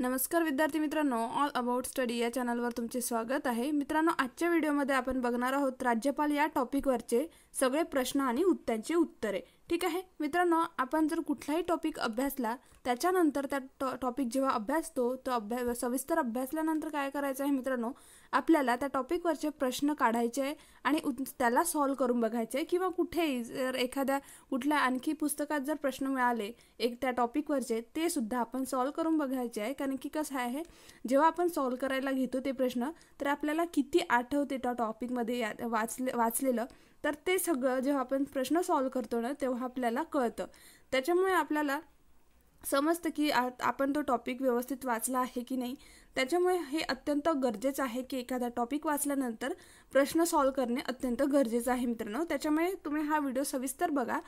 नमस्कार विद्यार्थी मित्रांनो ऑल अबाउट स्टडी या चॅनलवर तुमचे स्वागत आहे मित्रांनो आजच्या व्हिडिओमध्ये आपण बघणार आहोत राज्यपाल या टॉपिकवरचे सगळे प्रश्न आणि उत्त्यांचे उत्तरे ठीक आहे मित्रांनो आपण जर कुठलाही टॉपिक अभ्यासला त्याच्यानंतर त्या टॉ टॉपिक जेव्हा अभ्यासतो तो अभ्यास सविस्तर अभ्यासल्यानंतर काय करायचं आहे मित्रांनो आपल्याला त्या टॉपिकवरचे प्रश्न काढायचे आणि त्याला सॉल्व करून बघायचे किंवा कुठेही जर एखाद्या कुठल्या आणखी पुस्तकात जर प्रश्न मिळाले एक त्या टॉपिकवरचे ते सुद्धा आपण सॉल्व करून बघायचे आहे कारण की कसं आहे जेव्हा आपण सॉल्व करायला घेतो ते प्रश्न तर आपल्याला किती आठवते त्या टॉपिकमध्ये या वाचले वाचलेलं तर ते सगळं जेव्हा आपण प्रश्न सॉल्व करतो ना तेव्हा आपल्याला कळतं त्याच्यामुळे आपल्याला समजतं की आपण तो टॉपिक व्यवस्थित वाचला आहे की नाही त्याच्यामुळे हे अत्यंत गरजेचं आहे की एखादा टॉपिक वाचल्यानंतर प्रश्न सॉल्व करणे अत्यंत गरजेचं आहे मित्रांनो त्याच्यामुळे तुम्ही हा व्हिडिओ सविस्तर बघा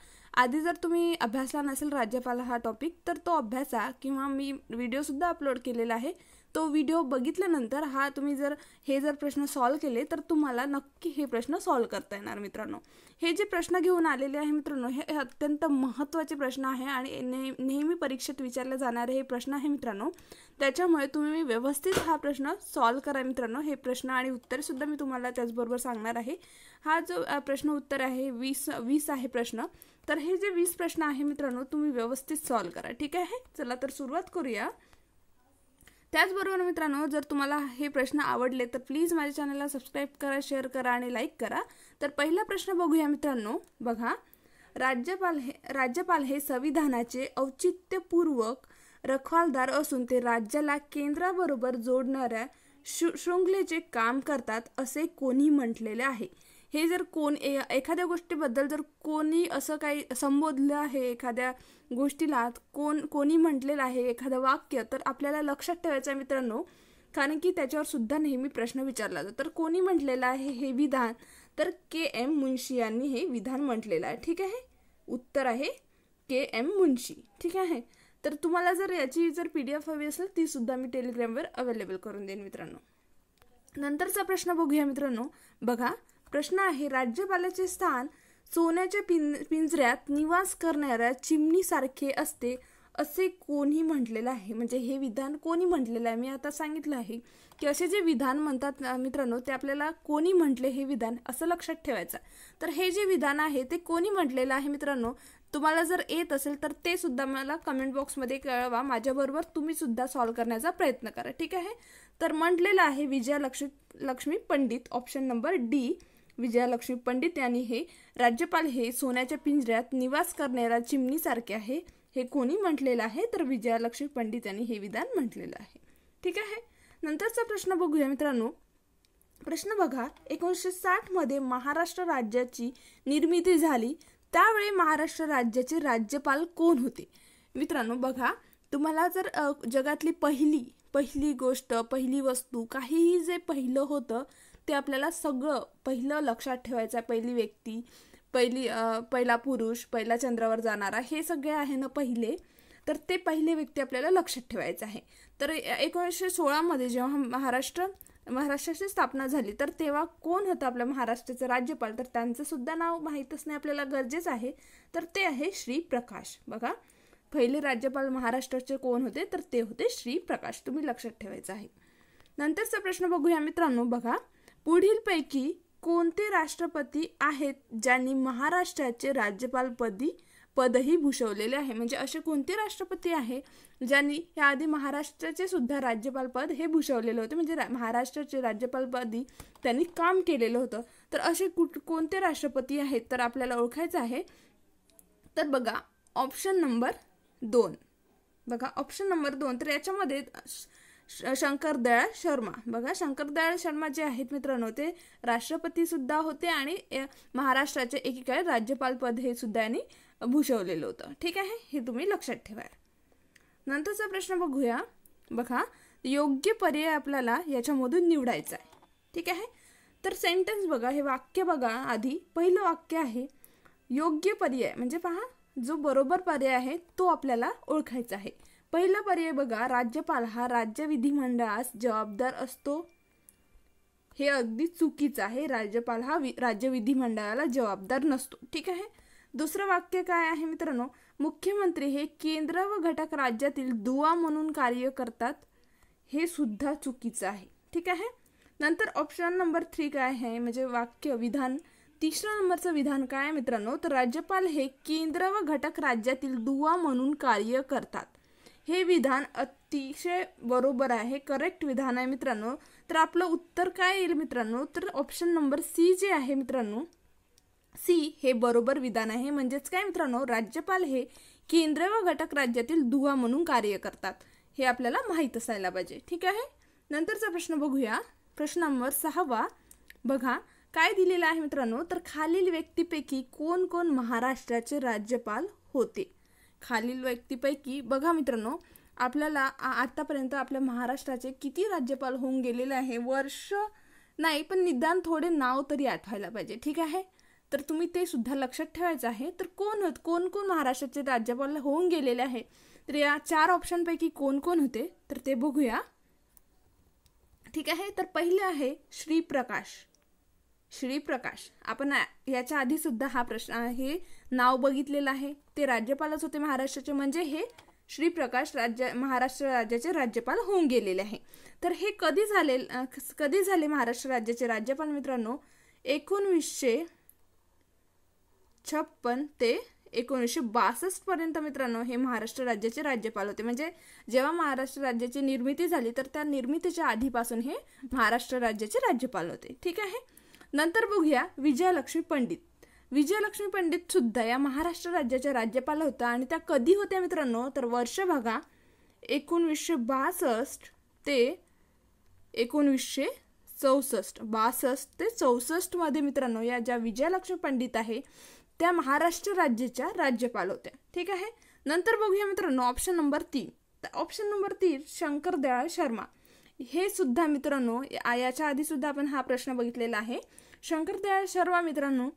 आधी जर तुम्ही अभ्यासला नसेल राज्यपाल हा टॉपिक तर तो अभ्यासा किंवा मी व्हिडिओसुद्धा अपलोड केलेला आहे तो व्हिडिओ बघितल्यानंतर हा तुम्ही जर हे जर प्रश्न सॉल्व केले तर तुम्हाला नक्की हे प्रश्न सॉल्व करता येणार मित्रांनो हे जे प्रश्न घेऊन आलेले आहे मित्रांनो हे अत्यंत महत्त्वाचे प्रश्न आहे आणि नेहमी परीक्षेत विचारले जाणारे हे प्रश्न आहे मित्रांनो त्याच्यामुळे तुम्ही व्यवस्थित हा प्रश्न सॉल्व करा मित्रांनो हे प्रश्न आणि उत्तरसुद्धा मी तुम्हाला त्याचबरोबर सांगणार आहे हा जो प्रश्न उत्तर आहे वीस वीस आहे प्रश्न तर हे जे वीस प्रश्न आहे मित्रांनो तुम्ही व्यवस्थित सॉल्व करा ठीक आहे चला तर सुरुवात करूया त्याचबरोबर मित्रांनो जर तुम्हाला हे प्रश्न आवडले तर प्लीज माझ्या चॅनलला सबस्क्राईब करा शेअर करा आणि लाईक करा तर पहिला प्रश्न बघूया मित्रांनो बघा राज्यपाल हे राज्यपाल हे संविधानाचे औचित्यपूर्वक रखवालदार असून ते राज्याला केंद्राबरोबर जोडणाऱ्या शु शृंगलेचे काम करतात असे कोणी म्हटलेले आहे हे जर कोण एखाद्या गोष्टीबद्दल जर कोणी असं काही संबोधलं आहे एखाद्या गोष्टीला कोण कोणी म्हटलेलं आहे एखादं वाक्य तर आपल्याला लक्षात ठेवायचं आहे मित्रांनो कारण की त्याच्यावर सुद्धा नेहमी प्रश्न विचारला जातो तर कोणी म्हटलेलं आहे हे विधान तर के एम मुन्शी यांनी हे विधान म्हटलेलं आहे ठीक आहे उत्तर आहे के एम मुन्शी ठीक आहे तर तुम्हाला जर याची जर पी डी एफ हवी असेल ती सुद्धा मी टेलिग्रामवर अवेलेबल करून देईन मित्रांनो नंतरचा प्रश्न बघूया मित्रांनो बघा प्रश्न आहे राज्यपालाचे स्थान सोन्याच्या पिं पिंजऱ्यात निवास करणाऱ्या चिमणीसारखे असते असे कोणी म्हटलेलं आहे म्हणजे हे विधान कोणी म्हटलेलं आहे मी आता सांगितलं आहे की असे जे विधान म्हणतात मित्रांनो ते आपल्याला कोणी म्हटले हे विधान असं लक्षात ठेवायचं तर हे जे विधान आहे ते कोणी म्हटलेलं आहे मित्रांनो तुम्हाला जर येत असेल तर ते सुद्धा मला कमेंट बॉक्समध्ये कळवा माझ्याबरोबर तुम्ही सुद्धा सॉल्व्ह करण्याचा प्रयत्न करा ठीक आहे तर म्हटलेलं आहे Vijaya Lakshmi Lakshmi Pandit option number D Vijayalakshmi Pandit यांनी हे राज्यपाल हे सोन्याच्या पिंजऱ्यात निवास करणाऱ्या चिमणीसारखे आहे हे कोणी म्हटलेलं आहे तर विजयालक्ष्मी पंडित यांनी हे विधान म्हटलेलं आहे ठीक आहे नंतरचा प्रश्न बघूया मित्रांनो प्रश्न बघा एकोणीसशे मध्ये महाराष्ट्र राज्याची निर्मिती झाली त्यावेळी महाराष्ट्र राज्याचे राज्यपाल कोण होते मित्रांनो बघा तुम्हाला जर जगातली पहिली पहिली गोष्ट पहिली वस्तू काहीही जे पहिलं होतं ते आपल्याला सगळं पहिलं लक्षात ठेवायचं आहे पहिली व्यक्ती पहिली पहिला पुरुष पहिला चंद्रावर जाणारा हे सगळे आहे ना पहिले तर ते पहिले व्यक्ती आपल्याला लक्षात ठेवायचं आहे तर एकोणीसशे सोळामध्ये जेव्हा महाराष्ट्र महाराष्ट्राची स्थापना झाली तर तेव्हा कोण होतं आपल्या महाराष्ट्राचं राज्यपाल तर त्यांचं सुद्धा नाव माहीत असणे आपल्याला गरजेचं आहे तर ते आहे श्री प्रकाश बघा पहिले राज्यपाल महाराष्ट्राचे कोण होते तर ते होते श्री प्रकाश तुम्ही लक्षात ठेवायचं आहे नंतरचा प्रश्न बघूया मित्रांनो बघा पुढीलपैकी कोणते राष्ट्रपती आहेत ज्यांनी महाराष्ट्राचे राज्यपालपदी पदही भूषवलेले आहे म्हणजे असे कोणते राष्ट्रपती आहे ज्यांनी याआधी महाराष्ट्राचे सुद्धा राज्यपालपद हे भूषवलेले होते म्हणजे रा महाराष्ट्राचे राज्यपालपदी त्यांनी काम केलेलं होतं तर असे कुठ कोणते राष्ट्रपती आहेत तर आपल्याला ओळखायचं आहे तर बघा ऑप्शन नंबर दोन बघा ऑप्शन नंबर दोन तर याच्यामध्ये शंकर दयाळ शर्मा बघा शंकर दयाळ शर्मा जे आहेत मित्रांनो ते राष्ट्रपती सुद्धा होते आणि महाराष्ट्राचे एकीकडे राज्यपाल पद हे सुद्धा यांनी भूषवलेलं होतं ठीक आहे हे तुम्ही लक्षात ठेवा नंतरचा प्रश्न बघूया बघा योग्य पर्याय आपल्याला याच्यामधून निवडायचा आहे ठीक आहे तर सेंटेन्स बघा हे वाक्य बघा आधी पहिलं वाक्य आहे योग्य पर्याय म्हणजे पहा जो बरोबर पर्याय आहे तो आपल्याला ओळखायचा आहे पहिला पर्याय बघा राज्यपाल हा राज्य विधिमंडळास जबाबदार असतो हे अगदी चुकीचं आहे राज्यपाल हा वि राज्य विधिमंडळाला जबाबदार नसतो ठीक आहे दुसरं वाक्य काय आहे मित्रांनो मुख्यमंत्री हे केंद्र व घटक राज्यातील दुवा म्हणून कार्य करतात हे सुद्धा चुकीचं आहे ठीक आहे नंतर ऑप्शन नंबर थ्री काय आहे म्हणजे वाक्य विधान तिसऱ्या नंबरचं विधान काय मित्रांनो तर राज्यपाल हे केंद्र व घटक राज्यातील दुवा म्हणून कार्य करतात हे विधान अतिशय बरोबर आहे करेक्ट विधान आहे मित्रांनो तर आपलं उत्तर काय येईल मित्रांनो तर ऑप्शन नंबर सी जे आहे मित्रांनो सी हे बरोबर विधान आहे म्हणजेच काय मित्रांनो राज्यपाल हे केंद्र व घटक राज्यातील दुवा म्हणून कार्य करतात हे आपल्याला माहीत असायला पाहिजे ठीक आहे नंतरचा प्रश्न बघूया प्रश्न नंबर सहावा बघा काय दिलेला आहे मित्रांनो तर खालील व्यक्तीपैकी कोण कोण महाराष्ट्राचे राज्यपाल होते खालील व्यक्तीपैकी बघा मित्रांनो आपल्याला आतापर्यंत आपल्या महाराष्ट्राचे किती राज्यपाल होऊन गेलेले आहे वर्ष नाही पण निदान थोडे नाव तरी आठवायला पाहिजे ठीक आहे तर तुम्ही ते सुद्धा लक्षात ठेवायचं आहे तर कोण होत कोण कोण महाराष्ट्राचे राज्यपाल होऊन गेलेले आहे तर या चार ऑप्शनपैकी कोण कोण होते तर ते बघूया ठीक आहे तर पहिले आहे श्रीप्रकाश श्रीप्रकाश आपण याच्या आधी सुद्धा हा प्रश्न हे नाव बघितलेलं आहे ते राज्यपालच होते महाराष्ट्राचे म्हणजे हे श्रीप्रकाश राज्य महाराष्ट्र राज्याचे राज्यपाल होऊन गेलेले आहे तर हे कधी झाले कधी झाले महाराष्ट्र राज्याचे राज्यपाल मित्रांनो एकोणवीसशे छप्पन ते एकोणीसशे बासष्ट पर्यंत मित्रांनो हे महाराष्ट्र राज्याचे राज्यपाल होते म्हणजे जेव्हा महाराष्ट्र राज्याची निर्मिती झाली तर त्या निर्मितीच्या आधीपासून हे महाराष्ट्र राज्याचे राज्यपाल होते ठीक आहे नंतर बघूया विजयालक्ष्मी पंडित विजयलक्ष्मी पंडित सुद्धा या महाराष्ट्र राज्याच्या राज्यपाल होत्या आणि त्या कधी होत्या मित्रांनो तर वर्ष बघा एकोणवीसशे बासष्ट ते एकोणवीसशे चौसष्ट बासष्ट ते चौसष्टमध्ये मित्रांनो या ज्या विजयालक्ष्मी पंडित आहे त्या महाराष्ट्र राज्याच्या राज्यपाल होत्या ठीक आहे नंतर बघूया मित्रांनो ऑप्शन नंबर तीन ऑप्शन नंबर तीन दयाळ शर्मा हे सुद्धा मित्रांनो याच्या आधी सुद्धा आपण हा प्रश्न बघितलेला आहे शंकरदयाळ शर्मा मित्रांनो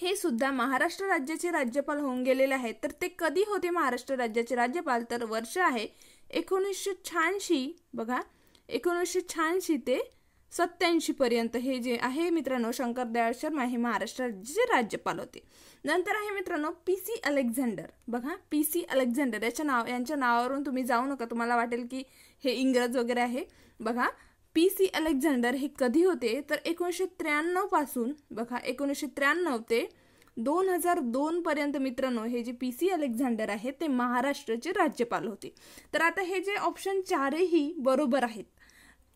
हे सुद्धा महाराष्ट्र राज्याचे राज्यपाल होऊन गेलेले आहेत तर ते कधी होते महाराष्ट्र राज्याचे राज्यपाल तर वर्ष आहे एकोणीसशे शहाऐंशी बघा एकोणीसशे शहाऐंशी ते सत्याऐंशी पर्यंत हे जे आहे मित्रांनो शंकरदयाळ शर्मा हे महाराष्ट्र राज्याचे राज्यपाल होते नंतर आहे मित्रांनो पी सी अलेक्झांडर बघा पी सी अलेक्झांडर याच्या नाव यांच्या नावावरून तुम्ही जाऊ नका तुम्हाला वाटेल की हे इंग्रज वगैरे आहे बघा पी सी अलेक्झांडर हे कधी होते तर एकोणीसशे त्र्याण्णवपासून बघा एकोणीसशे त्र्याण्णव ते दोन हजार दोनपर्यंत मित्रांनो हे जे पी सी अलेक्झांडर आहे ते महाराष्ट्राचे राज्यपाल होते तर आता हे जे ऑप्शन चारही बरोबर आहेत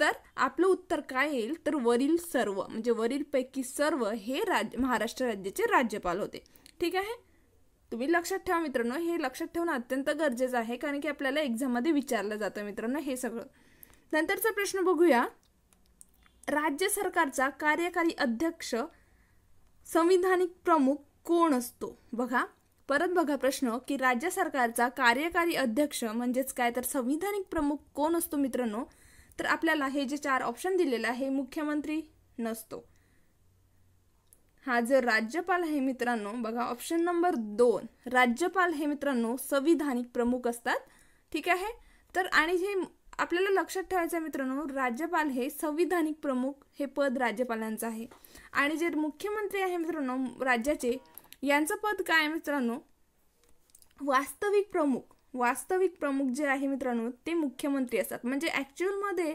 तर आपलं उत्तर काय येईल तर वरील सर्व म्हणजे वरीलपैकी सर्व हे राज महाराष्ट्र राज्याचे राज्यपाल होते ठीक आहे तुम्ही लक्षात ठेवा मित्रांनो हे लक्षात ठेवणं अत्यंत गरजेचं आहे कारण की आपल्याला एक्झाममध्ये विचारलं जातं मित्रांनो हे सगळं नंतरचा प्रश्न बघूया राज्य सरकारचा कार्यकारी अध्यक्ष संविधानिक प्रमुख कोण असतो बघा परत बघा प्रश्न की राज्य सरकारचा कार्यकारी अध्यक्ष म्हणजेच काय तर संविधानिक प्रमुख कोण असतो मित्रांनो तर आपल्याला हे जे चार ऑप्शन दिलेलं आहे मुख्यमंत्री नसतो हा जर राज्यपाल आहे मित्रांनो बघा ऑप्शन नंबर दोन राज्यपाल हे मित्रांनो संविधानिक प्रमुख असतात ठीक आहे तर आणि हे आपल्याला लक्षात ठेवायचं आहे मित्रांनो राज्यपाल हे संविधानिक प्रमुख हे पद राज्यपालांचं आहे आणि जे मुख्यमंत्री आहे मित्रांनो राज्याचे यांचं पद काय मित्रांनो वास्तविक प्रमुख वास्तविक प्रमुख जे आहे मित्रांनो ते मुख्यमंत्री असतात म्हणजे ॲक्च्युअलमध्ये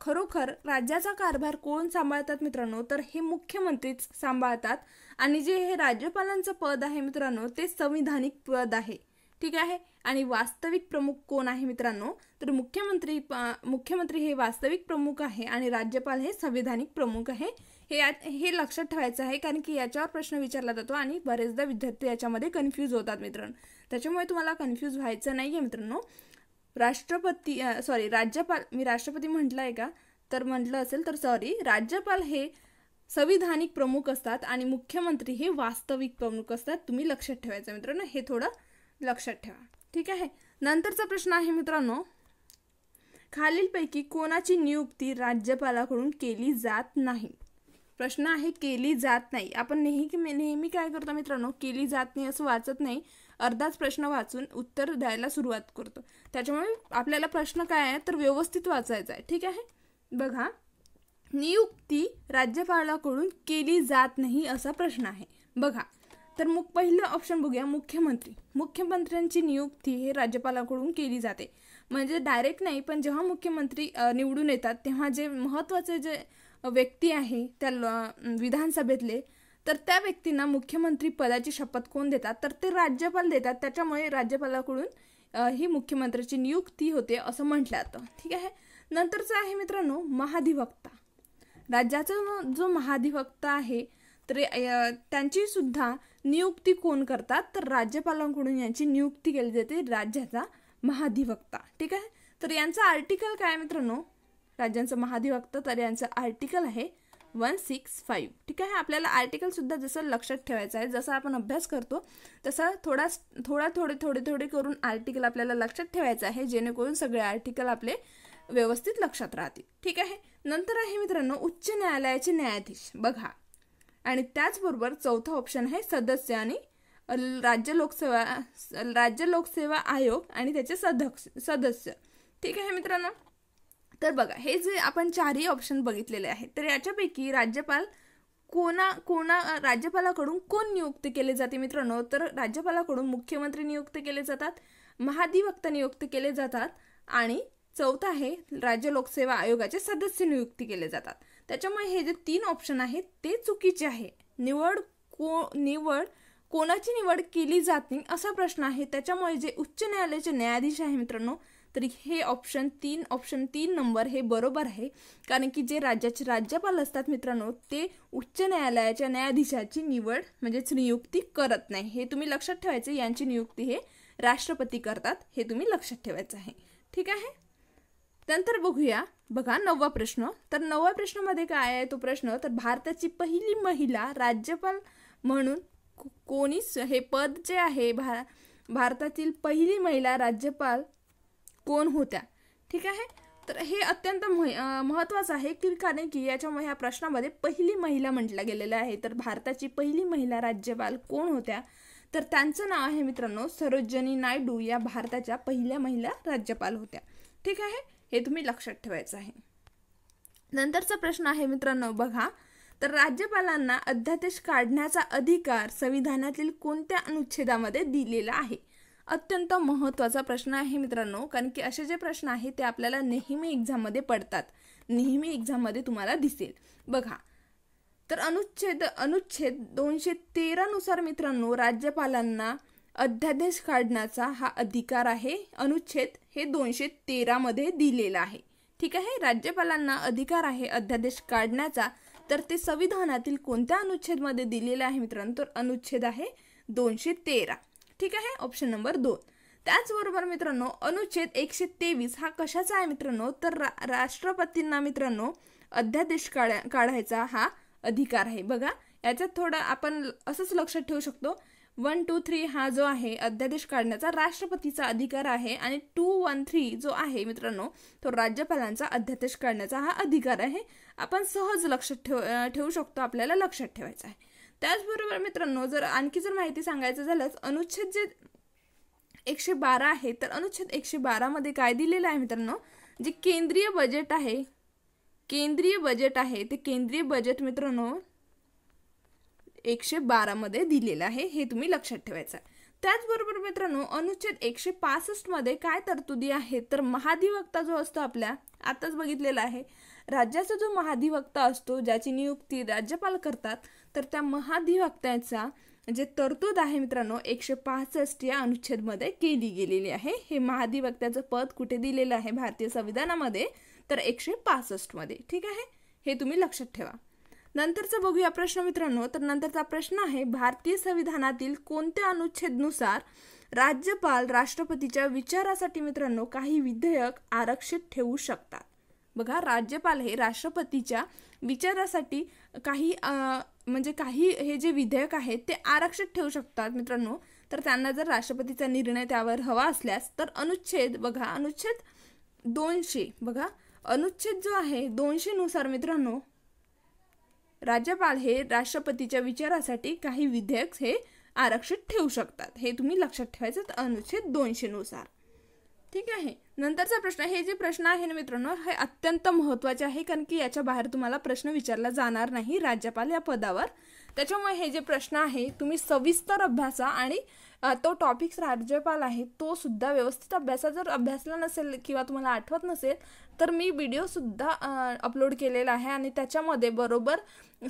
खरोखर राज्याचा कारभार कोण सांभाळतात मित्रांनो तर हे मुख्यमंत्रीच सांभाळतात आणि जे हे राज्यपालांचं पद आहे मित्रांनो ते संविधानिक पद आहे ठीक आहे आणि वास्तविक प्रमुख कोण आहे मित्रांनो तर मुख्यमंत्री मुख्यमंत्री हे वास्तविक प्रमुख आहे आणि राज्यपाल हे संविधानिक प्रमुख आहे हे हे लक्षात ठेवायचं आहे कारण की याच्यावर प्रश्न विचारला जातो आणि बरेचदा विद्यार्थी याच्यामध्ये कन्फ्यूज होतात मित्रांनो त्याच्यामुळे तुम्हाला कन्फ्यूज व्हायचं नाही आहे मित्रांनो राष्ट्रपती सॉरी राज्यपाल मी राष्ट्रपती म्हटलं आहे का तर म्हटलं असेल तर सॉरी राज्यपाल हे संविधानिक प्रमुख असतात आणि मुख्यमंत्री हे वास्तविक प्रमुख असतात तुम्ही लक्षात ठेवायचं मित्रांनो हे थोडं लक्षात ठेवा ठीक आहे नंतरचा प्रश्न आहे मित्रांनो खालीलपैकी कोणाची नियुक्ती राज्यपालाकडून केली जात नाही प्रश्न आहे केली जात नाही आपण नेहमी नेहमी काय करतो मित्रांनो केली जात नाही असं वाचत नाही अर्धाच प्रश्न वाचून उत्तर द्यायला सुरुवात करतो त्याच्यामुळे आपल्याला प्रश्न काय आहे तर व्यवस्थित वाचायचा आहे ठीक आहे बघा नियुक्ती राज्यपालाकडून केली जात नाही असा प्रश्न आहे बघा तर मग पहिलं ऑप्शन बघूया मुख्यमंत्री मुख्यमंत्र्यांची नियुक्ती हे राज्यपालाकडून केली जाते म्हणजे डायरेक्ट नाही पण जेव्हा मुख्यमंत्री निवडून येतात तेव्हा जे महत्त्वाचे जे व्यक्ती आहे त्या विधानसभेतले तर त्या व्यक्तींना मुख्यमंत्री पदाची शपथ कोण देतात तर ते राज्यपाल देतात त्याच्यामुळे राज्यपालाकडून ही मुख्यमंत्र्याची नियुक्ती होते असं म्हटलं जातं ठीक आहे नंतरचं आहे मित्रांनो महाधिवक्ता राज्याचा जो महाधिवक्ता आहे तर त्यांची सुद्धा नियुक्ती कोण करतात तर राज्यपालांकडून यांची नियुक्ती केली जाते राज्याचा महाधिवक्ता ठीक आहे तर यांचं आर्टिकल काय मित्रांनो राज्यांचं महाधिवक्ता तर यांचं आर्टिकल आहे वन सिक्स फाईव्ह ठीक आहे आपल्याला आर्टिकलसुद्धा जसं लक्षात ठेवायचं आहे जसा आपण अभ्यास करतो तसा थोडा थोडा थोडे थोडे थोडे करून आर्टिकल आपल्याला लक्षात ठेवायचं आहे जेणेकरून सगळे आर्टिकल आपले व्यवस्थित लक्षात राहतील ठीक आहे नंतर आहे मित्रांनो उच्च न्यायालयाचे न्यायाधीश बघा आणि त्याचबरोबर चौथा ऑप्शन आहे सदस्य आणि राज्य लोकसेवा राज्य लोकसेवा आयोग आणि त्याचे सदक्ष सदस्य ठीक आहे मित्रांनो तर बघा हे जे आपण चारही ऑप्शन बघितलेले आहेत तर याच्यापैकी राज्यपाल कोणा कोणा राज्यपालाकडून कोण नियुक्त केले जाते मित्रांनो तर राज्यपालाकडून मुख्यमंत्री नियुक्त केले जातात महाधिवक्ता नियुक्त केले जातात आणि चौथा आहे राज्य लोकसेवा आयोगाचे सदस्य नियुक्त केले जातात त्याच्यामुळे हे जे तीन ऑप्शन आहेत ते चुकीचे आहे निवड को निवड कोणाची निवड केली जात नाही असा प्रश्न आहे त्याच्यामुळे जे उच्च न्यायालयाचे न्यायाधीश आहे मित्रांनो तर हे ऑप्शन तीन ऑप्शन तीन नंबर हे बरोबर आहे कारण की जे राज्याचे राज्यपाल असतात मित्रांनो ते उच्च न्यायालयाच्या न्यायाधीशाची निवड म्हणजेच नियुक्ती करत नाही हे तुम्ही लक्षात ठेवायचं यांची नियुक्ती हे राष्ट्रपती करतात हे तुम्ही लक्षात ठेवायचं आहे ठीक आहे नंतर बघूया बघा नववा प्रश्न तर नववा प्रश्नामध्ये काय आहे तो प्रश्न तर भारताची पहिली महिला राज्यपाल म्हणून कोणी हे पद जे आहे भा भारतातील पहिली महिला राज्यपाल कोण होत्या ठीक आहे तर हे अत्यंत महत्त्वाचं आहे की कारण की याच्यामुळे ह्या प्रश्नामध्ये पहिली महिला म्हटल्या गेलेल्या आहे तर भारताची पहिली महिला राज्यपाल कोण होत्या तर त्यांचं नाव आहे मित्रांनो सरोजनी नायडू या भारताच्या पहिल्या महिला राज्यपाल होत्या ठीक आहे हे तुम्ही लक्षात ठेवायचं आहे नंतरचा प्रश्न आहे मित्रांनो बघा तर राज्यपालांना अध्यादेश काढण्याचा अधिकार संविधानातील कोणत्या अनुच्छेदामध्ये दिलेला आहे अत्यंत महत्त्वाचा प्रश्न आहे मित्रांनो कारण की असे जे प्रश्न आहेत ते आपल्याला नेहमी एक्झाममध्ये पडतात नेहमी एक्झाममध्ये तुम्हाला दिसेल बघा तर अनुच्छेद अनुच्छेद दोनशे तेरानुसार मित्रांनो राज्यपालांना अध्यादेश काढण्याचा हा अधिकार आहे अनुच्छेद हे दोनशे तेरामध्ये दिलेला आहे ठीक आहे राज्यपालांना अधिकार आहे अध्यादेश काढण्याचा तर ते संविधानातील कोणत्या अनुच्छेदमध्ये दिलेला आहे मित्रांनो तर अनुच्छेद आहे दोनशे तेरा ठीक आहे ऑप्शन नंबर दोन त्याचबरोबर मित्रांनो अनुच्छेद एकशे तेवीस हा कशाचा आहे मित्रांनो तर रा राष्ट्रपतींना मित्रांनो अध्यादेश काढा काढायचा हा अधिकार आहे बघा याच्यात थोडं आपण असंच लक्षात ठेवू शकतो वन टू थ्री हा जो आहे अध्यादेश काढण्याचा राष्ट्रपतीचा अधिकार आहे आणि टू वन थ्री जो आहे मित्रांनो तो राज्यपालांचा अध्यादेश काढण्याचा हा अधिकार आहे आपण सहज लक्षात ठेव ठेवू शकतो आपल्याला लक्षात ठेवायचा आहे त्याचबरोबर मित्रांनो जर आणखी जर माहिती सांगायचं झालंच अनुच्छेद जे एकशे बारा आहे तर अनुच्छेद एकशे बारामध्ये काय दिलेलं आहे मित्रांनो जे केंद्रीय बजेट आहे केंद्रीय बजेट आहे ते केंद्रीय बजेट मित्रांनो एकशे बारामध्ये दिलेलं आहे हे तुम्ही लक्षात ठेवायचं आहे त्याचबरोबर मित्रांनो अनुच्छेद एकशे पासष्टमध्ये काय तरतुदी आहे तर महाधिवक्ता जो असतो आपल्या आताच बघितलेला आहे राज्याचा जो महाधिवक्ता असतो ज्याची नियुक्ती राज्यपाल करतात तर त्या महाधिवक्त्याचा जे तरतूद आहे मित्रांनो एकशे पासष्ट या अनुच्छेदमध्ये केली गेलेली आहे हे महाधिवक्त्याचं पद कुठे दिलेलं आहे भारतीय संविधानामध्ये तर एकशे पासष्टमध्ये ठीक आहे हे तुम्ही लक्षात ठेवा नंतरचा बघूया प्रश्न मित्रांनो तर नंतरचा प्रश्न आहे भारतीय संविधानातील कोणत्या अनुच्छेदनुसार राज्यपाल राष्ट्रपतीच्या विचारासाठी मित्रांनो काही विधेयक आरक्षित ठेवू शकतात बघा राज्यपाल हे राष्ट्रपतीच्या विचारासाठी काही म्हणजे काही हे जे विधेयक आहेत ते आरक्षित ठेवू शकतात मित्रांनो तर त्यांना जर राष्ट्रपतीचा निर्णय त्यावर हवा असल्यास तर अनुच्छेद बघा अनुच्छेद दोनशे बघा अनुच्छेद जो आहे दोनशेनुसार मित्रांनो राज्यपाल हे राष्ट्रपतीच्या विचारासाठी काही विधेयक हे आरक्षित ठेवू शकतात हे तुम्ही लक्षात ठेवायचं अनुच्छेद दोनशेनुसार ठीक आहे नंतरचा प्रश्न हे जे प्रश्न आहे ना मित्रांनो हे अत्यंत महत्त्वाचे आहे कारण की याच्या बाहेर तुम्हाला प्रश्न विचारला जाणार नाही राज्यपाल या पदावर त्याच्यामुळे हे जे प्रश्न आहे तुम्ही सविस्तर अभ्यासा आणि तो टॉपिक्स राज्यपाल आहे तो सुद्धा व्यवस्थित अभ्यासा जर अभ्यासला नसेल किंवा तुम्हाला आठवत नसेल तर मी व्हिडिओसुद्धा अपलोड केलेला आहे आणि त्याच्यामध्ये बरोबर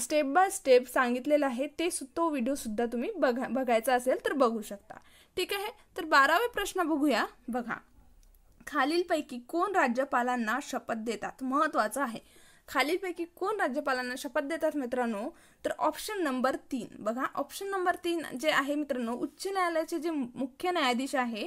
स्टेप बाय स्टेप सांगितलेलं आहे ते सु तो व्हिडिओसुद्धा तुम्ही बघा बघायचा असेल तर बघू शकता ठीक आहे तर बारावे प्रश्न बघूया बघा खालीलपैकी कोण राज्यपालांना शपथ देतात महत्वाचं आहे खालीलपैकी कोण राज्यपालांना शपथ देतात मित्रांनो तर ऑप्शन नंबर तीन बघा ऑप्शन नंबर तीन जे आहे मित्रांनो उच्च न्यायालयाचे जे मुख्य न्यायाधीश आहे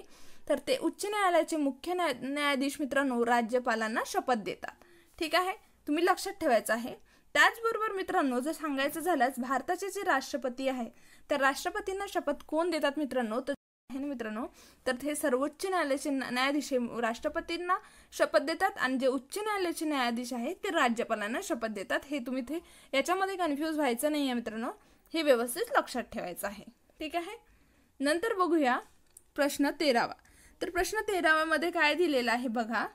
तर ते उच्च न्यायालयाचे मुख्य न्यायाधीश मित्रांनो राज्यपालांना शपथ देतात ठीक आहे तुम्ही लक्षात ठेवायचं आहे त्याचबरोबर मित्रांनो जर सांगायचं झाल्यास भारताचे जे राष्ट्रपती आहे तर राष्ट्रपतींना शपथ कोण देतात मित्रांनो तर आहे ना मित्रांनो तर हे सर्वोच्च न्यायालयाचे न्यायाधीश राष्ट्रपतींना शपथ देतात आणि जे उच्च न्यायालयाचे न्यायाधीश आहेत ते राज्यपालांना शपथ देतात हे तुम्ही ते याच्यामध्ये कन्फ्यूज व्हायचं नाही आहे मित्रांनो हे व्यवस्थित लक्षात ठेवायचं आहे ठीक आहे नंतर बघूया प्रश्न तेरावा तर प्रश्न तेरावामध्ये काय दिलेला आहे बघा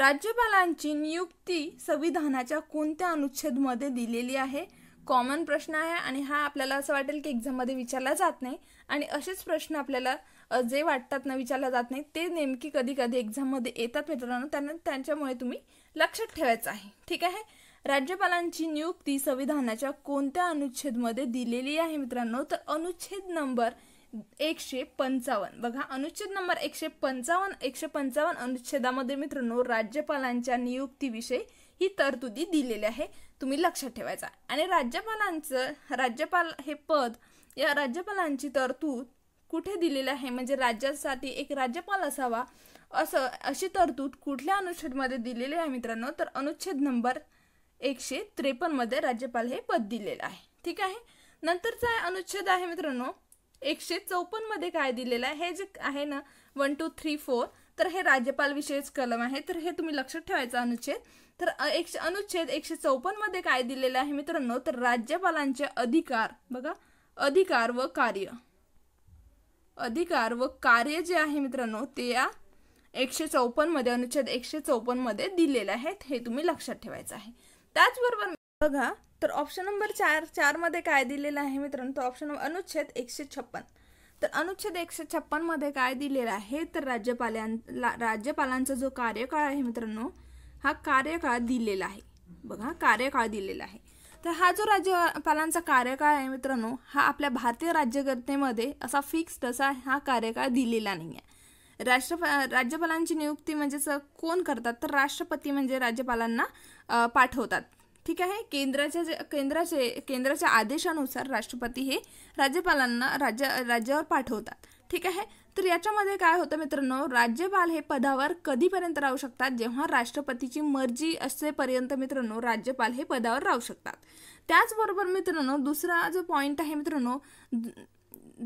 राज्यपालांची नियुक्ती संविधानाच्या कोणत्या अनुच्छेदमध्ये दिलेली आहे कॉमन प्रश्न आहे आणि हा आपल्याला असं वाटेल की एक्झाममध्ये विचारला जात नाही आणि असेच प्रश्न आपल्याला जे वाटतात ना विचारला जात नाही ते नेमकी कधी कधी एक्झाममध्ये येतात मित्रांनो त्यांना त्यांच्यामुळे तुम्ही लक्षात ठेवायचं आहे ठीक आहे राज्यपालांची नियुक्ती संविधानाच्या कोणत्या अनुच्छेदमध्ये दिलेली आहे मित्रांनो तर अनुच्छेद नंबर एकशे पंचावन्न बघा अनुच्छेद नंबर एकशे पंचावन्न एकशे पंचावन्न अनुच्छेदामध्ये मित्रांनो राज्यपालांच्या नियुक्तीविषयी ही तरतुदी दिलेली आहे तुम्ही लक्षात ठेवायचा आणि राज्यपालांचं राज्यपाल हे पद या राज्यपालांची तरतूद कुठे दिलेली आहे म्हणजे राज्यासाठी एक राज्यपाल असावा असं अशी तरतूद कुठल्या अनुच्छेदमध्ये दिलेली आहे मित्रांनो तर अनुच्छेद नंबर एकशे त्रेपन्नमध्ये राज्यपाल हे पद दिलेलं आहे ठीक आहे नंतरचा अनुच्छेद आहे मित्रांनो एकशे मध्ये काय दिलेलं आहे हे जे आहे ना वन टू थ्री फोर तर हे राज्यपाल विषयच कलम आहे तर हे तुम्ही लक्षात ठेवायचं अनुच्छेद तर एकशे अनुच्छेद एकशे मध्ये काय दिलेलं आहे मित्रांनो तर राज्यपालांचे अधिकार बघा अधिकार व कार्य अधिकार व कार्य जे आहे मित्रांनो ते या एकशे मध्ये अनुच्छेद एकशे मध्ये दिलेले आहेत हे तुम्ही लक्षात ठेवायचं आहे त्याचबरोबर बघा तर ऑप्शन नंबर चार चारमध्ये काय दिलेलं आहे मित्रांनो ऑप्शन नंबर अनुच्छेद एकशे छप्पन तर अनुच्छेद एकशे छप्पनमध्ये काय दिलेलं आहे तर राज्यपालां राज्यपालांचा जो कार्यकाळ आहे मित्रांनो हा कार्यकाळ दिलेला आहे बघा कार्यकाळ दिलेला आहे तर हा जो राज्यपालांचा कार्यकाळ आहे मित्रांनो हा आपल्या भारतीय राज्यघटनेमध्ये असा फिक्स तसा हा कार्यकाळ दिलेला नाही आहे राष्ट्रप राज्यपालांची नियुक्ती म्हणजेच कोण करतात तर राष्ट्रपती म्हणजे राज्यपालांना पाठवतात ठीक आहे केंद्राच्या जे केंद्राचे केंद्राच्या आदेशानुसार राष्ट्रपती हे राज्यपालांना राज्य राज्यावर पाठवतात ठीक आहे तर याच्यामध्ये काय होतं मित्रांनो राज्यपाल हे पदावर कधीपर्यंत राहू शकतात जेव्हा राष्ट्रपतीची मर्जी असेपर्यंत मित्रांनो राज्यपाल हे पदावर राहू शकतात त्याचबरोबर मित्रांनो दुसरा जो पॉईंट आहे मित्रांनो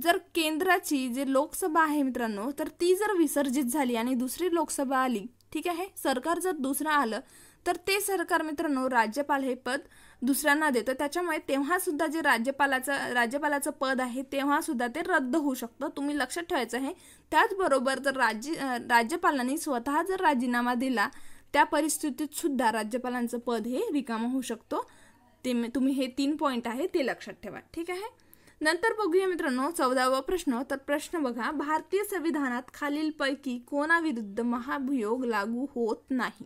जर केंद्राची जे लोकसभा आहे मित्रांनो तर ती जर विसर्जित झाली आणि दुसरी लोकसभा आली ठीक आहे सरकार जर दुसरं आलं तर ते सरकार मित्रांनो राज्यपाल हे पद दुसऱ्यांना देतं त्याच्यामुळे तेव्हा सुद्धा जे राज्यपालाचं राज्यपालाचं पद आहे तेव्हा सुद्धा ते रद्द होऊ शकतं तुम्ही लक्षात ठेवायचं आहे त्याचबरोबर जर राज्य राज्यपालांनी स्वतः जर राजीनामा दिला त्या परिस्थितीत सुद्धा राज्यपालांचं पद हे रिकामा होऊ शकतो ते तुम्ही हे तीन पॉईंट आहे ते लक्षात ठेवा ठीक आहे नंतर बघूया मित्रांनो चौदावा प्रश्न तर प्रश्न बघा भारतीय संविधानात खालीलपैकी कोणाविरुद्ध महाभियोग लागू होत नाही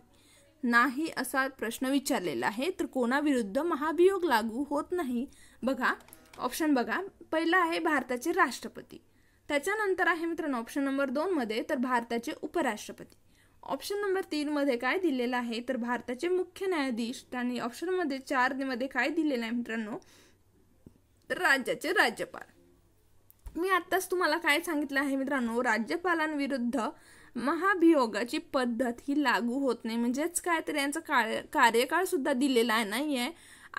नाही असा प्रश्न विचारलेला आहे तर कोणाविरुद्ध महाभियोग लागू होत नाही बघा ऑप्शन बघा पहिला आहे भारताचे राष्ट्रपती त्याच्यानंतर आहे मित्रांनो ऑप्शन नंबर दोनमध्ये तर भारताचे उपराष्ट्रपती ऑप्शन नंबर तीनमध्ये काय दिलेलं आहे तर भारताचे मुख्य न्यायाधीश आणि ऑप्शनमध्ये मध्ये काय दिलेलं आहे मित्रांनो तर राज्याचे राज्यपाल मी आत्ताच तुम्हाला काय सांगितलं आहे मित्रांनो राज्यपालांविरुद्ध महाभियोगाची पद्धत ही लागू होत नाही म्हणजेच काय तर यांचा कार्य कार्यकाळ सुद्धा दिलेला नाही आहे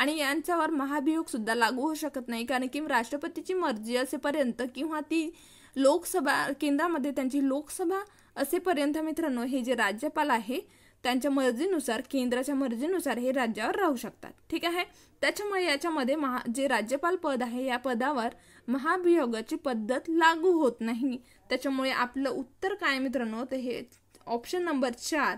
आणि यांच्यावर महाभियोग सुद्धा लागू होऊ शकत नाही कारण की राष्ट्रपतीची मर्जी असेपर्यंत किंवा ती लोकसभा केंद्रामध्ये त्यांची लोकसभा असेपर्यंत मित्रांनो हे जे राज्यपाल आहे त्यांच्या मर्जीनुसार केंद्राच्या मर्जीनुसार हे राज्यावर राहू शकतात ठीक आहे त्याच्यामुळे याच्यामध्ये महा जे राज्यपाल पद आहे या पदावर महाभियोगाची पद्धत लागू होत नाही त्याच्यामुळे आपलं उत्तर काय मित्रांनो तर हे ऑप्शन नंबर चार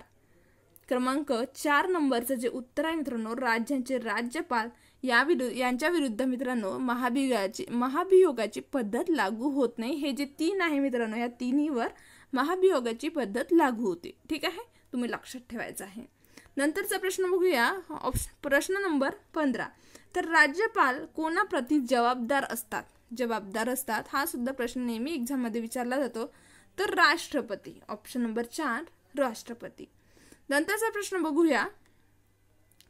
क्रमांक चार नंबरचं जे उत्तर आहे मित्रांनो राज्यांचे राज्यपाल या विरु यांच्या विरुद्ध मित्रांनो महाभियोगाची महाभियोगाची पद्धत लागू होत नाही हे जे तीन आहे मित्रांनो या तिन्हीवर महाभियोगाची पद्धत लागू होते ठीक आहे तुम्ही लक्षात ठेवायचं आहे नंतरचा प्रश्न बघूया ऑप्शन प्रश्न नंबर पंधरा तर राज्यपाल कोणाप्रती जबाबदार असतात जबाबदार असतात हा सुद्धा प्रश्न नेहमी एक्झाममध्ये विचारला जातो तर राष्ट्रपती ऑप्शन नंबर चार राष्ट्रपती नंतरचा प्रश्न बघूया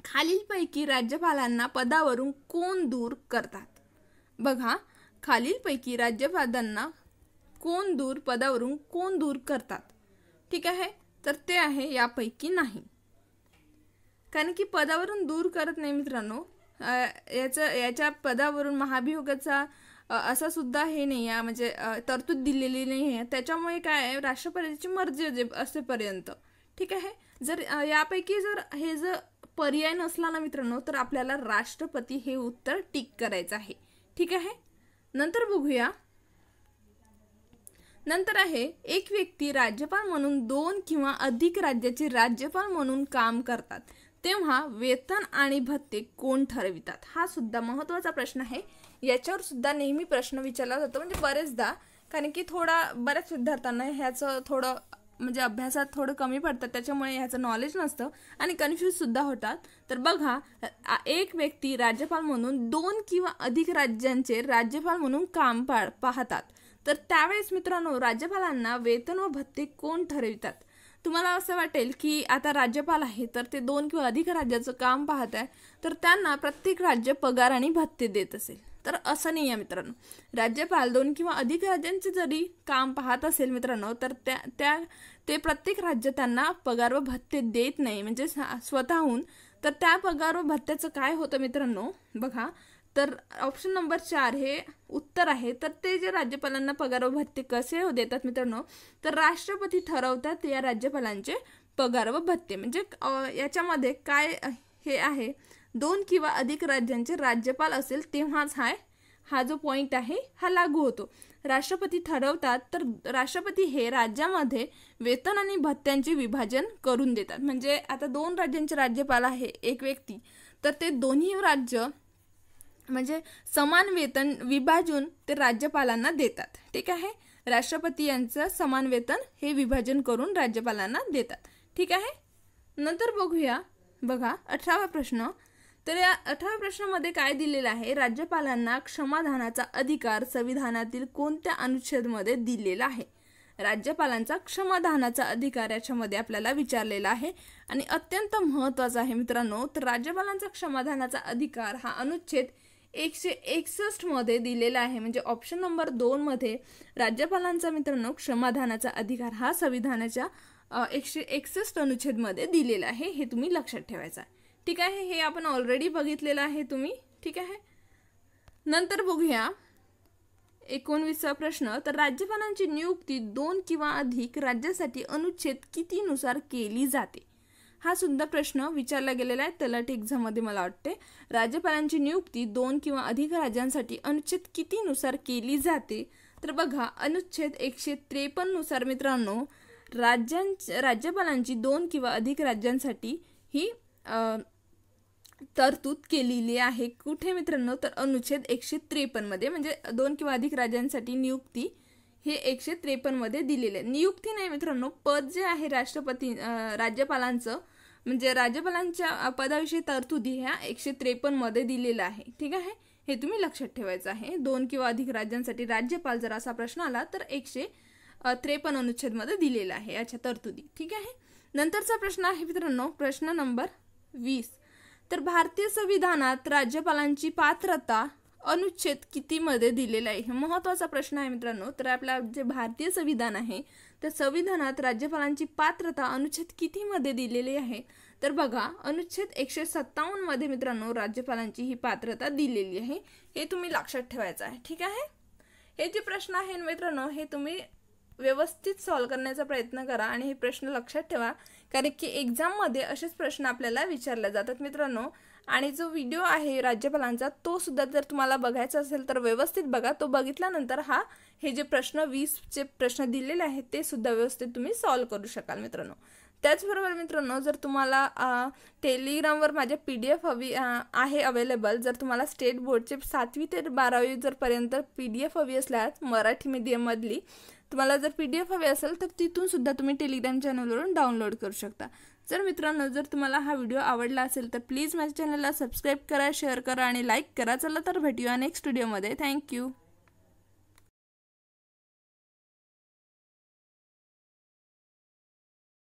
खालीलपैकी राज्यपालांना पदावरून कोण दूर करतात बघा खालीलपैकी राज्यपालांना कोण दूर पदावरून कोण दूर करतात ठीक आहे तर ते आहे यापैकी नाही कारण की पदावरून दूर करत नाही मित्रांनो याचं याच्या पदावरून महाभियोगाचा असं सुद्धा हे नाही आहे म्हणजे तरतूद दिलेली नाही आहे त्याच्यामुळे काय आहे राष्ट्रपतीची मर्जी जे असेपर्यंत ठीक आहे जर यापैकी जर हे जर पर्याय नसला ना मित्रांनो तर आपल्याला राष्ट्रपती हे उत्तर टिक करायचं आहे ठीक आहे नंतर बघूया नंतर आहे एक व्यक्ती राज्यपाल म्हणून दोन किंवा अधिक राज्याचे राज्यपाल म्हणून काम करतात तेव्हा वेतन आणि भत्ते कोण ठरवितात हा सुद्धा महत्वाचा प्रश्न आहे याच्यावर सुद्धा नेहमी प्रश्न विचारला जातो म्हणजे बरेचदा कारण की थोडा बऱ्याच विद्यार्थ्यांना ह्याचं थोडं म्हणजे अभ्यासात थोडं कमी पडतात त्याच्यामुळे ह्याचं नॉलेज नसतं आणि कन्फ्यूजसुद्धा होतात तर बघा एक व्यक्ती राज्यपाल म्हणून दोन किंवा अधिक राज्यांचे राज्यपाल म्हणून काम पा पाहतात तर त्यावेळेस मित्रांनो राज्यपालांना वेतन व भत्ते कोण ठरवितात तुम्हाला असं वाटेल की आता राज्यपाल आहे तर ते दोन किंवा अधिक राज्याचं काम पाहत आहे तर त्यांना प्रत्येक राज्य पगार आणि भत्ते देत असेल तर असं नाही आहे मित्रांनो राज्यपाल दोन किंवा अधिक राज्यांचे जरी काम पाहत असेल मित्रांनो तर त्या त्या ते प्रत्येक राज्य त्यांना पगार व भत्ते देत नाही म्हणजे स्वतःहून तर त्या पगार व भत्त्याचं काय होतं मित्रांनो बघा तर ऑप्शन नंबर चार हे उत्तर आहे तर ते जे राज्यपालांना पगार व भत्ते कसे हो देतात मित्रांनो तर राष्ट्रपती ठरवतात या राज्यपालांचे पगार व भत्ते म्हणजे याच्यामध्ये काय हे आहे दोन किंवा अधिक राज्यांचे राज्यपाल असेल तेव्हाच हाय हा जो पॉईंट आहे हा लागू होतो राष्ट्रपती ठरवतात तर राष्ट्रपती हे राज्यामध्ये वेतन आणि भत्त्यांचे विभाजन करून देतात म्हणजे आता दोन राज्यांचे राज्यपाल आहे एक व्यक्ती तर ते दोन्ही राज्य म्हणजे समान वेतन विभाजून ते राज्यपालांना देतात ठीक आहे राष्ट्रपती यांचं समान वेतन हे विभाजन करून राज्यपालांना देतात ठीक आहे नंतर बघूया बघा अठरावा प्रश्न तर या अठरा प्रश्नामध्ये काय दिलेलं आहे राज्यपालांना क्षमाधानाचा अधिकार संविधानातील कोणत्या अनुच्छेदमध्ये दिलेला आहे राज्यपालांचा क्षमाधानाचा अधिकार याच्यामध्ये आपल्याला विचारलेला आहे आणि अत्यंत महत्त्वाचा आहे मित्रांनो तर राज्यपालांचा क्षमाधानाचा अधिकार हा अनुच्छेद एकशे एकसष्टमध्ये दिलेला आहे म्हणजे ऑप्शन नंबर दोनमध्ये राज्यपालांचा मित्रांनो क्षमाधानाचा अधिकार हा संविधानाच्या एकशे एकसष्ट अनुच्छेदमध्ये दिलेला आहे हे तुम्ही लक्षात ठेवायचं आहे ठीक आहे हे आपण ऑलरेडी बघितलेलं आहे तुम्ही ठीक आहे नंतर बघूया एकोणवीसचा प्रश्न तर राज्यपालांची नियुक्ती दोन किंवा अधिक राज्यासाठी अनुच्छेद कितीनुसार केली जाते हा सुद्धा प्रश्न विचारला गेलेला आहे तलाठी मध्ये मला वाटते राज्यपालांची नियुक्ती दोन किंवा अधिक राज्यांसाठी अनुच्छेद कितीनुसार केली जाते तर बघा अनुच्छेद एकशे त्रेपन्ननुसार मित्रांनो राज्यां राज्यपालांची दोन किंवा अधिक राज्यांसाठी ही तरतूद केलेली आहे कुठे मित्रांनो तर अनुच्छेद एकशे त्रेपन्नमध्ये म्हणजे दोन किंवा अधिक राज्यांसाठी नियुक्ती हे एकशे त्रेपन्नमध्ये दिलेले आहे नियुक्ती नाही मित्रांनो पद जे आहे राष्ट्रपती राज्यपालांचं म्हणजे राज्यपालांच्या पदाविषयी तरतुदी ह्या एकशे त्रेपन्नमध्ये दिलेलं आहे ठीक आहे हे तुम्ही लक्षात ठेवायचं आहे दोन किंवा अधिक राज्यांसाठी राज्यपाल जर असा प्रश्न आला तर एकशे त्रेपन्न अनुच्छेदमध्ये दिलेला आहे याच्या तरतुदी ठीक आहे नंतरचा प्रश्न आहे मित्रांनो प्रश्न नंबर वीस तर भारतीय संविधानात राज्यपालांची पात्रता अनुच्छेद कितीमध्ये दिलेला आहे हे महत्त्वाचा प्रश्न आहे मित्रांनो तर आपला जे भारतीय संविधान आहे त्या संविधानात राज्यपालांची पात्रता अनुच्छेद कितीमध्ये दिलेली आहे तर बघा अनुच्छेद एकशे सत्तावन्नमध्ये मित्रांनो राज्यपालांची ही पात्रता दिलेली आहे हे तुम्ही लक्षात ठेवायचं आहे ठीक आहे हे जे प्रश्न आहे मित्रांनो हे तुम्ही व्यवस्थित सॉल्व करण्याचा प्रयत्न करा आणि हे प्रश्न लक्षात ठेवा कारण की एक्झाममध्ये असेच प्रश्न आपल्याला विचारले जातात मित्रांनो आणि जो व्हिडिओ आहे राज्यपालांचा तो सुद्धा जर तुम्हाला बघायचा असेल तर व्यवस्थित बघा तो बघितल्यानंतर हा हे जे प्रश्न वीसचे प्रश्न दिलेले आहेत ते सुद्धा व्यवस्थित तुम्ही सॉल्व करू शकाल मित्रांनो त्याचबरोबर मित्रांनो जर तुम्हाला टेलिग्रामवर माझ्या पी डी एफ हवी आहे अवेलेबल जर तुम्हाला स्टेट बोर्डचे सातवी ते बारावी जर पर्यंत पी डी एफ हवी असल्यास मराठी मीडियममधली तुम्हाला जर पी डी एफ हवी असेल तर तिथून सुद्धा तुम्ही टेलिग्राम चॅनलवरून डाउनलोड करू शकता जर मित्रांनो जर तुम्हाला हा व्हिडिओ आवडला असेल तर प्लीज माझ्या चॅनलला सबस्क्राईब करा शेअर करा आणि लाईक करा चला तर भेटूया नेक्स्ट व्हिडिओमध्ये थँक्यू